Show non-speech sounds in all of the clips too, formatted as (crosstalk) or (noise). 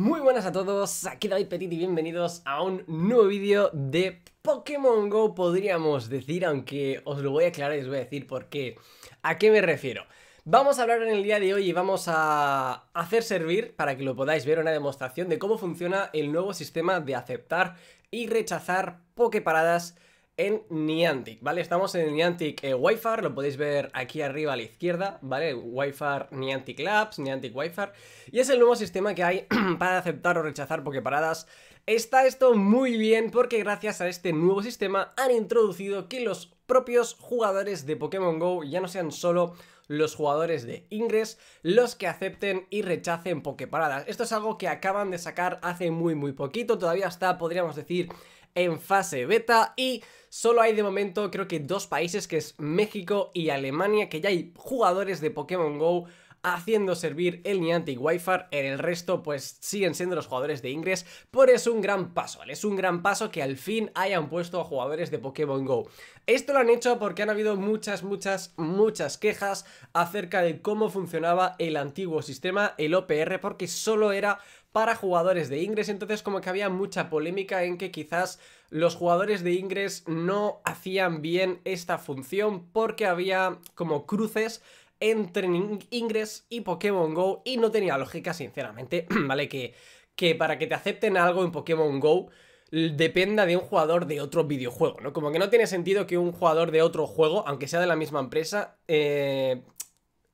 Muy buenas a todos, aquí David Petit y bienvenidos a un nuevo vídeo de Pokémon GO podríamos decir, aunque os lo voy a aclarar y os voy a decir por qué. ¿A qué me refiero? Vamos a hablar en el día de hoy y vamos a hacer servir, para que lo podáis ver, una demostración de cómo funciona el nuevo sistema de aceptar y rechazar Poképaradas paradas en Niantic, ¿vale? Estamos en Niantic eh, Wi-Fi, lo podéis ver aquí arriba a la izquierda, ¿vale? Wi-Fi Niantic Labs, Niantic Wi-Fi. Y es el nuevo sistema que hay (clears throat) para aceptar o rechazar Poképaradas. Está esto muy bien porque gracias a este nuevo sistema han introducido que los propios jugadores de Pokémon GO ya no sean solo los jugadores de Ingress los que acepten y rechacen Poképaradas. Esto es algo que acaban de sacar hace muy muy poquito, todavía está, podríamos decir, en fase beta y solo hay de momento creo que dos países que es México y Alemania que ya hay jugadores de Pokémon GO haciendo servir el Niantic Wi-Fi, en el resto pues siguen siendo los jugadores de Ingress, por es un gran paso, Es un gran paso que al fin hayan puesto a jugadores de Pokémon GO. Esto lo han hecho porque han habido muchas, muchas, muchas quejas acerca de cómo funcionaba el antiguo sistema, el OPR, porque solo era para jugadores de Ingress, entonces como que había mucha polémica en que quizás los jugadores de Ingress no hacían bien esta función porque había como cruces entre Ingress y Pokémon Go y no tenía lógica sinceramente, (clears throat) ¿vale? Que, que para que te acepten algo en Pokémon Go dependa de un jugador de otro videojuego, ¿no? Como que no tiene sentido que un jugador de otro juego, aunque sea de la misma empresa, eh,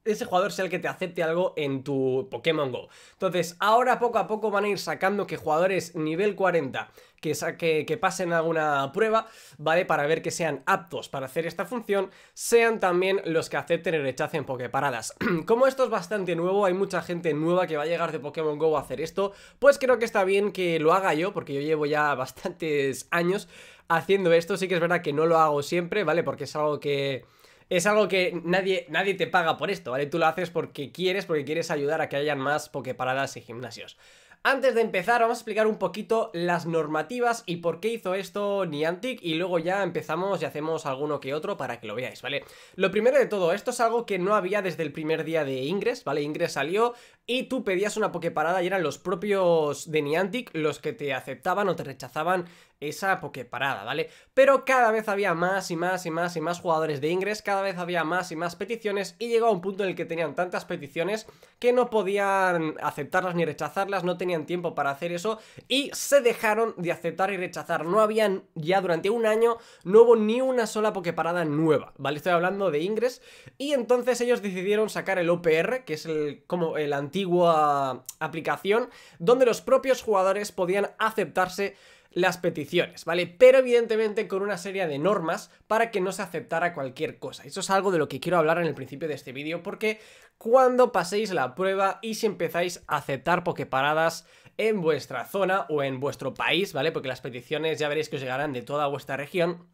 ese jugador sea el que te acepte algo en tu Pokémon Go. Entonces, ahora poco a poco van a ir sacando que jugadores nivel 40 que, que, pasen alguna prueba, ¿vale? Para ver que sean aptos para hacer esta función, sean también los que acepten y rechacen Poképaradas. (clears throat) Como esto es bastante nuevo, hay mucha gente nueva que va a llegar de Pokémon GO a hacer esto, pues creo que está bien que lo haga yo, porque yo llevo ya (laughs) bastantes años haciendo esto, sí que es verdad que no lo hago siempre, ¿vale? Porque es algo que es algo que nadie, nadie te paga por esto, ¿vale? Tú lo haces porque quieres, porque quieres ayudar a que hayan más pokeparadas y gimnasios. Antes de empezar, vamos a explicar un poquito las normativas y por qué hizo esto Niantic y luego ya empezamos y hacemos alguno que otro para que lo veáis, ¿vale? Lo primero de todo, esto es algo que no había desde el primer día de ingres, ¿vale? Ingres salió y tú pedías una Poképarada y eran los propios de Niantic los que te aceptaban o te rechazaban esa parada, ¿vale? Pero cada vez había más y más y más y más jugadores de Ingress, cada vez había más y más peticiones y llegó a un punto en el que tenían tantas peticiones que no podían aceptarlas ni rechazarlas, no tenían tiempo para hacer eso y se dejaron de aceptar y rechazar. No habían ya durante un año, no hubo ni una sola parada nueva, ¿vale? Estoy hablando de Ingress y entonces ellos decidieron sacar el OPR, que es el, como la antigua ah, aplicación, donde los propios jugadores podían aceptarse las peticiones, ¿vale? Pero evidentemente con una serie de normas para que no se aceptara cualquier cosa. Eso es algo de lo que quiero hablar en el principio de este vídeo porque cuando paséis la prueba y si empezáis a aceptar pokeparadas en vuestra zona o en vuestro país, ¿vale? Porque las peticiones ya veréis que os llegarán de toda vuestra región.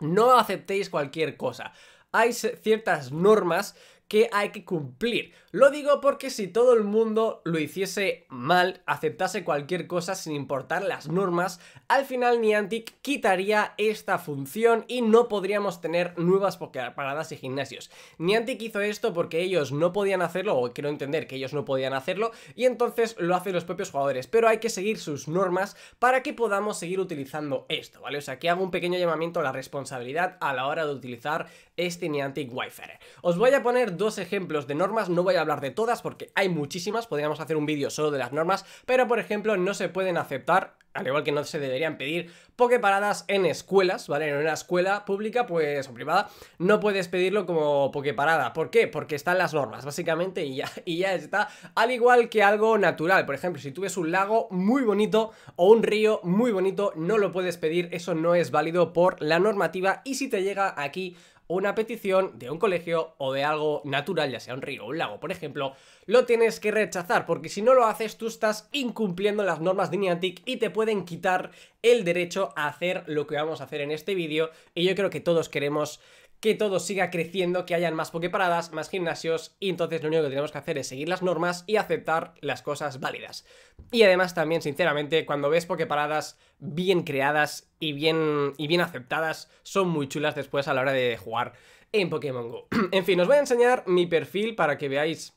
No aceptéis cualquier cosa hay ciertas normas que hay que cumplir. Lo digo porque si todo el mundo lo hiciese mal, aceptase cualquier cosa sin importar las normas, al final Niantic quitaría esta función y no podríamos tener nuevas paradas y gimnasios. Niantic hizo esto porque ellos no podían hacerlo, o quiero entender que ellos no podían hacerlo, y entonces lo hacen los propios jugadores, pero hay que seguir sus normas para que podamos seguir utilizando esto, ¿vale? O sea, aquí hago un pequeño llamamiento a la responsabilidad a la hora de utilizar este Niantic Wi-Fi. Os voy a poner dos ejemplos de normas, no voy a hablar de todas porque hay muchísimas, podríamos hacer un vídeo solo de las normas, pero por ejemplo no se pueden aceptar al igual que no se deberían pedir pokeparadas en escuelas, ¿vale? En una escuela pública, pues, o privada, no puedes pedirlo como pokeparada. ¿Por qué? Porque están las normas, básicamente, y ya, y ya está. Al igual que algo natural, por ejemplo, si tú ves un lago muy bonito o un río muy bonito, no lo puedes pedir, eso no es válido por la normativa y si te llega aquí una petición de un colegio o de algo natural, ya sea un río o un lago, por ejemplo, lo tienes que rechazar, porque si no lo haces tú estás incumpliendo las normas de Niantic y te pueden quitar el derecho a hacer lo que vamos a hacer en este vídeo y yo creo que todos queremos que todo siga creciendo, que hayan más Poképaradas, más gimnasios, y entonces lo único que tenemos que hacer es seguir las normas y aceptar las cosas válidas. Y además también, sinceramente, cuando ves Poképaradas bien creadas y bien, y bien aceptadas, son muy chulas después a la hora de jugar en Pokémon GO. (clears throat) en fin, os voy a enseñar mi perfil para que veáis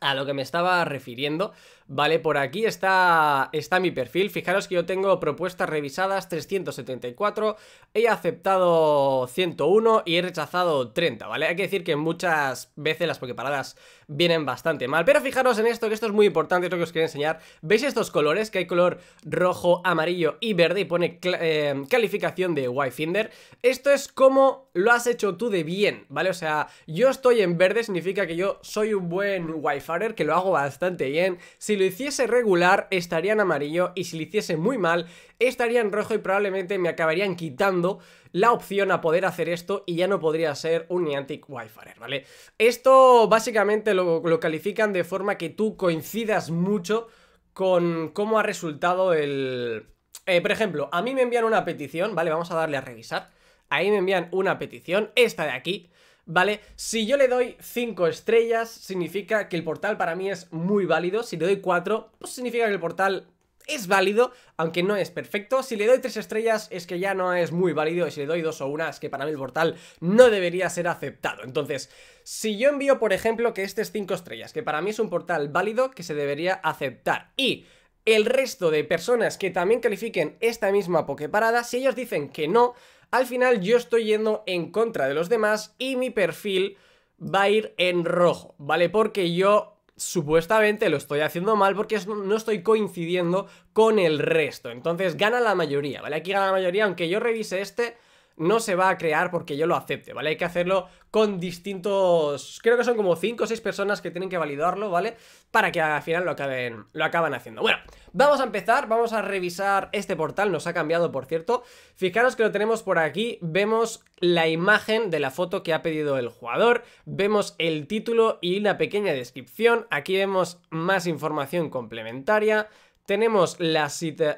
a lo que me estaba refiriendo, ¿vale? Por aquí está, está mi perfil, fijaros que yo tengo propuestas revisadas 374, he aceptado 101 y he rechazado 30, ¿vale? Hay que decir que muchas veces las pokeparadas vienen bastante mal, pero fijaros en esto, que esto es muy importante, es lo que os quiero enseñar, ¿veis estos colores? Que hay color rojo, amarillo y verde y pone eh, calificación de Wi-Finder, esto es como lo has hecho tú de bien, ¿vale? O sea, yo estoy en verde, significa que yo soy un buen wi que lo hago bastante bien. Si lo hiciese regular, estaría en amarillo y si lo hiciese muy mal, estaría en rojo y probablemente me acabarían quitando la opción a poder hacer esto y ya no podría ser un Niantic Wi-Fi, ¿vale? Esto básicamente lo, califican de forma que tú coincidas mucho con cómo ha resultado el... Eh, por ejemplo, a mí me envían una petición, ¿vale? Vamos a darle a revisar. Ahí me envían una petición, esta de aquí, ¿vale? Si yo le doy 5 estrellas, significa que el portal para mí es muy válido. Si le doy 4, pues significa que el portal es válido, aunque no es perfecto. Si le doy 3 estrellas es que ya no es muy válido y si le doy 2 o 1 es que para mí el portal no debería ser aceptado. Entonces, si yo envío, por ejemplo, que este es 5 estrellas, que para mí es un portal válido que se debería aceptar y... El resto de personas que también califiquen esta misma Poképarada, si ellos dicen que no, al final yo estoy yendo en contra de los demás y mi perfil va a ir en rojo, ¿vale? Porque yo supuestamente lo estoy haciendo mal porque no estoy coincidiendo con el resto. Entonces gana la mayoría, ¿vale? Aquí gana la mayoría, aunque yo revise este no se va a crear porque yo lo acepte, ¿vale? Hay que hacerlo con distintos... Creo que son como 5 o 6 personas que tienen que validarlo, ¿vale? Para que al final lo acaben, lo acaban haciendo. Bueno, vamos a empezar, vamos a revisar este portal, nos ha cambiado, por cierto. Fijaros que lo tenemos por aquí, vemos la imagen de la foto que ha pedido el jugador, vemos el título y la pequeña descripción. Aquí vemos más información complementaria, tenemos la,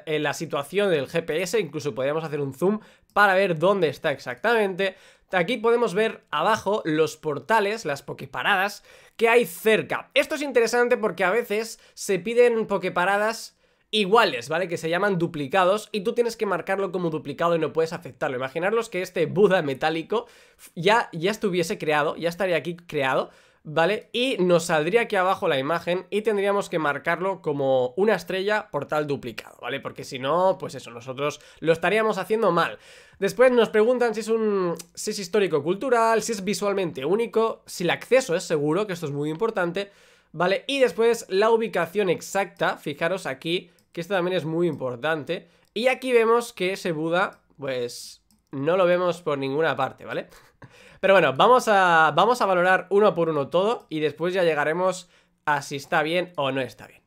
eh, la situación del GPS, incluso podríamos hacer un zoom para ver dónde está exactamente. Aquí podemos ver abajo los portales, las pokeparadas que hay cerca. Esto es interesante porque a veces se piden pokeparadas iguales, ¿vale? Que se llaman duplicados y tú tienes que marcarlo como duplicado y no puedes aceptarlo. Imaginaros que este Buda metálico ya, ya estuviese creado, ya estaría aquí creado, ¿vale? Y nos saldría aquí abajo la imagen y tendríamos que marcarlo como una estrella portal duplicado, ¿vale? Porque si no, pues eso, nosotros lo estaríamos haciendo mal. Después nos preguntan si es un si es histórico cultural, si es visualmente único, si el acceso es seguro, que esto es muy importante, ¿vale? Y después la ubicación exacta, fijaros aquí, que esto también es muy importante. Y aquí vemos que ese Buda, pues no lo vemos por ninguna parte, ¿vale? (laughs) Pero bueno, vamos a, vamos a valorar uno por uno todo y después ya llegaremos a si está bien o no está bien.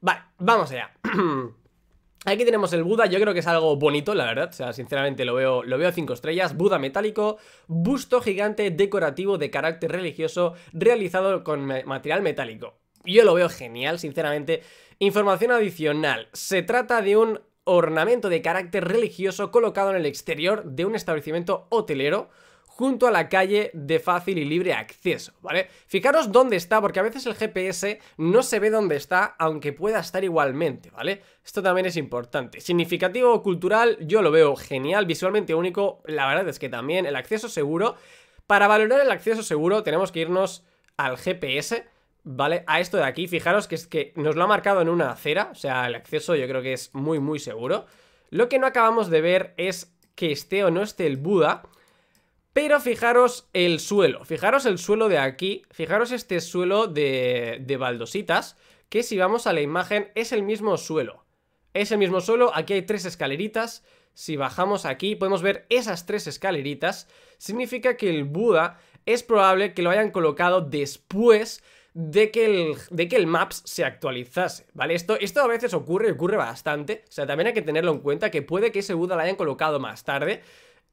Vale, vamos allá. (clears throat) Aquí tenemos el Buda, yo creo que es algo bonito, la verdad, o sea, sinceramente lo veo, lo veo cinco estrellas, Buda metálico, busto gigante decorativo de carácter religioso realizado con material metálico. Yo lo veo genial, sinceramente. Información adicional, se trata de un ornamento de carácter religioso colocado en el exterior de un establecimiento hotelero junto a la calle de fácil y libre acceso, ¿vale? Fijaros dónde está, porque a veces el GPS no se ve dónde está, aunque pueda estar igualmente, ¿vale? Esto también es importante. Significativo cultural, yo lo veo genial, visualmente único, la verdad es que también el acceso seguro. Para valorar el acceso seguro tenemos que irnos al GPS, ¿vale? A esto de aquí, fijaros que es que nos lo ha marcado en una acera, o sea, el acceso yo creo que es muy, muy seguro. Lo que no acabamos de ver es que esté o no esté el Buda, pero fijaros el suelo, fijaros el suelo de aquí, fijaros este suelo de, baldositas, que si vamos a la imagen es el mismo suelo. Es el mismo suelo, aquí hay tres escaleritas, si bajamos aquí podemos ver esas tres escaleritas, significa que el Buda es probable que lo hayan colocado después de que, el, de que el, Maps se actualizase, ¿vale? Esto, esto a veces ocurre, ocurre bastante, o sea, también hay que tenerlo en cuenta que puede que ese Buda lo hayan colocado más tarde,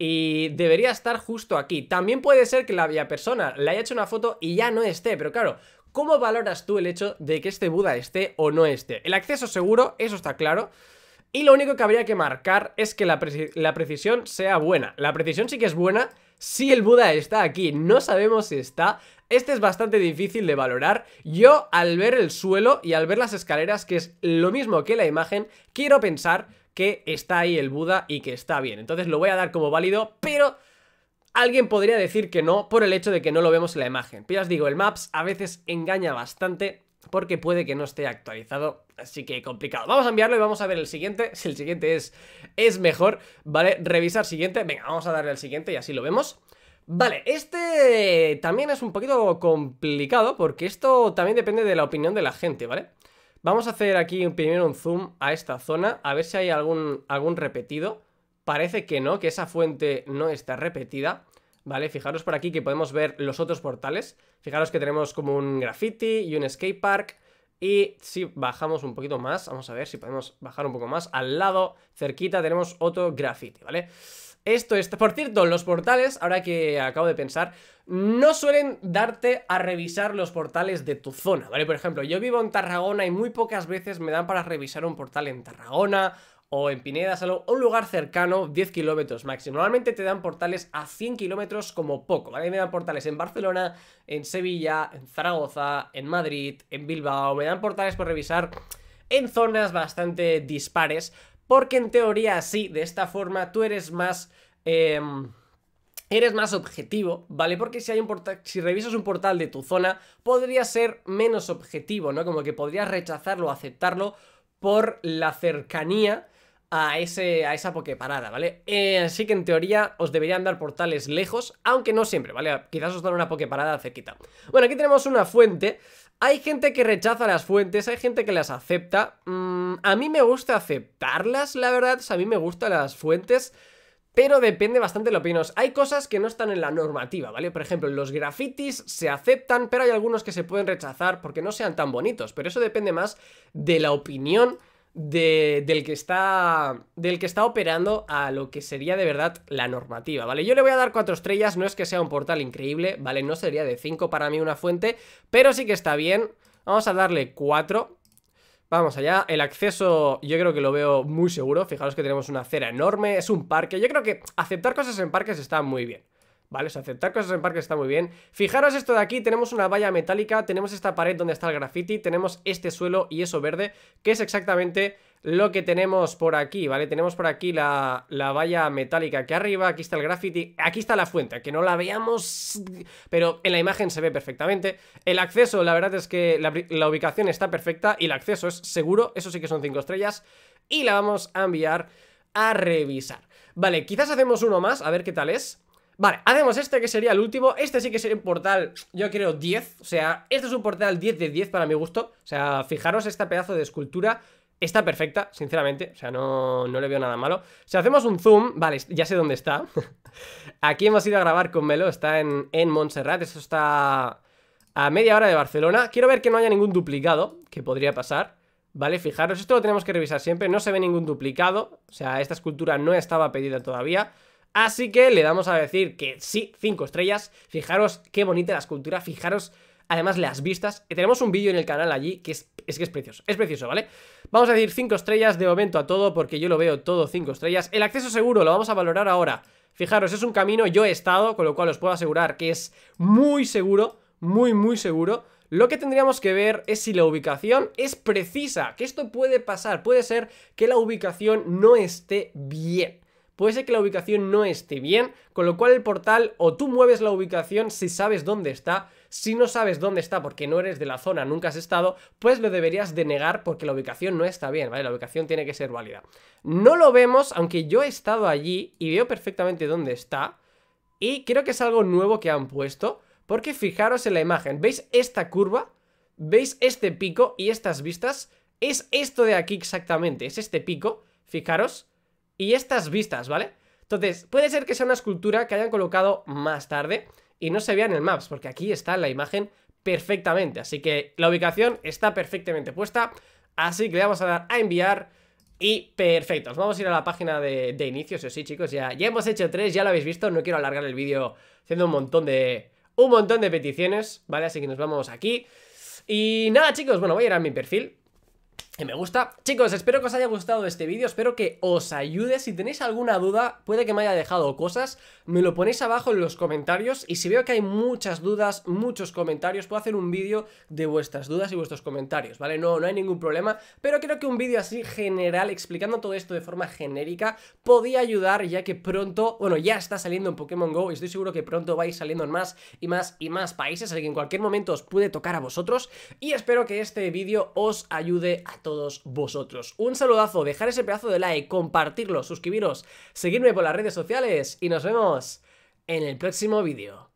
y debería estar justo aquí. También puede ser que la persona le haya hecho una foto y ya no esté, pero claro, ¿cómo valoras tú el hecho de que este Buda esté o no esté? El acceso seguro, eso está claro. Y lo único que habría que marcar es que la, la precisión sea buena. La precisión sí que es buena si el Buda está aquí. No sabemos si está. Este es bastante difícil de valorar. Yo, al ver el suelo y al ver las escaleras, que es lo mismo que la imagen, quiero pensar que está ahí el Buda y que está bien. Entonces lo voy a dar como válido, pero alguien podría decir que no por el hecho de que no lo vemos en la imagen. Pero ya os digo, el Maps a veces engaña bastante porque puede que no esté actualizado, así que complicado. Vamos a enviarlo y vamos a ver el siguiente, (laughs) si el siguiente es, es mejor, ¿vale? Revisar siguiente, venga, vamos a darle al siguiente y así lo vemos. Vale, este también es un poquito complicado porque esto también depende de la opinión de la gente, ¿vale? Vamos a hacer aquí primero un zoom a esta zona, a ver si hay algún, algún repetido. Parece que no, que esa fuente no está repetida. ¿vale? Fijaros por aquí que podemos ver los otros portales. Fijaros que tenemos como un graffiti y un skate park. Y si bajamos un poquito más, vamos a ver si podemos bajar un poco más. Al lado, cerquita, tenemos otro graffiti, ¿vale? vale esto es... Por cierto, los portales, ahora que acabo de pensar, no suelen darte a revisar los portales de tu zona, ¿vale? Por ejemplo, yo vivo en Tarragona y muy pocas veces me dan para revisar un portal en Tarragona o en Pineda, o un lugar cercano, 10 kilómetros máximo. Normalmente te dan portales a 100 kilómetros como poco, ¿vale? Me dan portales en Barcelona, en Sevilla, en Zaragoza, en Madrid, en Bilbao, me dan portales por revisar en zonas bastante dispares, porque en teoría sí, de esta forma, tú eres más... Em, eres más objetivo, ¿vale? Porque si, hay un si revisas un portal de tu zona, podría ser menos objetivo, ¿no? Como que podrías rechazarlo o aceptarlo por la cercanía a, ese, a esa pokeparada, ¿vale? Eh, así que en teoría os deberían dar portales lejos, aunque no siempre, ¿vale? Quizás os dan una pokeparada cerquita. Bueno, aquí tenemos una fuente. Hay gente que rechaza las fuentes, hay gente que las acepta. Mm, a mí me gusta aceptarlas, la verdad. a mí me gustan las fuentes. Pero depende bastante de lo opinos. Hay cosas que no están en la normativa, ¿vale? Por ejemplo, los grafitis se aceptan, pero hay algunos que se pueden rechazar porque no sean tan bonitos. Pero eso depende más de la opinión del, que está, del que está operando a lo que sería de verdad la normativa, ¿vale? Yo le voy a dar cuatro estrellas, no es que sea un portal increíble, ¿vale? No sería de 5 para mí una fuente, pero sí que está bien. Vamos a darle 4. Vamos allá, el acceso yo creo que lo veo muy seguro, fijaros que tenemos una acera enorme, es un parque, yo creo que aceptar cosas en parques está muy bien. ¿vale? O aceptar cosas en parque está muy bien. Fijaros esto de aquí, tenemos una valla metálica, tenemos esta pared donde está el graffiti, tenemos este suelo y eso verde, que es exactamente lo que tenemos por aquí, ¿vale? Tenemos por aquí la, valla metálica aquí arriba, aquí está el graffiti, aquí está la fuente, que no la veamos, pero en la imagen se ve perfectamente. El acceso, la verdad es que la, ubicación está perfecta y el acceso es seguro, eso sí que son cinco estrellas, y la vamos a enviar a revisar. Vale, quizás hacemos uno más, a ver qué tal es. Vale, hacemos este que sería el último Este sí que sería un portal, yo creo 10 O sea, este es un portal 10 de 10 para mi gusto O sea, fijaros este pedazo de escultura Está perfecta, sinceramente, o sea, no, no, le veo nada malo. Si hacemos un zoom, vale, ya sé dónde está. (laughs) Aquí hemos ido a grabar con Melo, está en, en Montserrat, eso está a media hora de Barcelona. Quiero ver que no haya ningún duplicado, que podría pasar, ¿vale? Fijaros, esto lo tenemos que revisar siempre, no se ve ningún duplicado, o sea, esta escultura no estaba pedida todavía. Así que le damos a decir que sí, 5 estrellas. Fijaros qué bonita la escultura, fijaros además las vistas. Tenemos un vídeo en el canal allí que es, que es precioso, es precioso, ¿vale? Vamos a decir 5 estrellas de momento a todo porque yo lo veo todo 5 estrellas. El acceso seguro lo vamos a valorar ahora. Fijaros, es un camino, yo he estado, con lo cual os puedo asegurar que es muy seguro, muy, muy seguro. Lo que tendríamos que ver es si la ubicación es precisa, que esto puede pasar, puede ser que la ubicación no esté bien puede ser que la ubicación no esté bien, con lo cual el portal o tú mueves la ubicación si sabes dónde está, si no sabes dónde está porque no eres de la zona, nunca has estado, pues lo deberías denegar porque la ubicación no está bien, ¿vale? La ubicación tiene que ser válida. No lo vemos, aunque yo he estado allí y veo perfectamente dónde está, y creo que es algo nuevo que han puesto, porque fijaros en la imagen, ¿veis esta curva? ¿Veis este pico y estas vistas? Es esto de aquí exactamente, es este pico, fijaros, y estas vistas, ¿vale? Entonces, puede ser que sea una escultura que hayan colocado más tarde y no se vean en el Maps, porque aquí está la imagen perfectamente. Así que la ubicación está perfectamente puesta, así que le vamos a dar a enviar y perfectos vamos a ir a la página de, inicios, inicio, eso sí, chicos. Ya, ya hemos hecho tres, ya lo habéis visto, no quiero alargar el vídeo haciendo un montón de... Un montón de peticiones, ¿vale? Así que nos vamos aquí. Y nada, chicos, bueno, voy a ir a mi perfil me gusta. Chicos, espero que os haya gustado este vídeo, espero que os ayude. Si tenéis alguna duda, puede que me haya dejado cosas, me lo ponéis abajo en los comentarios y si veo que hay muchas dudas, muchos comentarios, puedo hacer un vídeo de vuestras dudas y vuestros comentarios, ¿vale? No, no hay ningún problema, pero creo que un vídeo así general, explicando todo esto de forma genérica, podía ayudar ya que pronto, bueno, ya está saliendo en Pokémon GO y estoy seguro que pronto vais saliendo en más y más y más países, así que en cualquier momento os puede tocar a vosotros y espero que este vídeo os ayude a todos todos vosotros. Un saludazo, dejar ese pedazo de like, compartirlo, suscribiros, seguirme por las redes sociales y nos vemos en el próximo vídeo.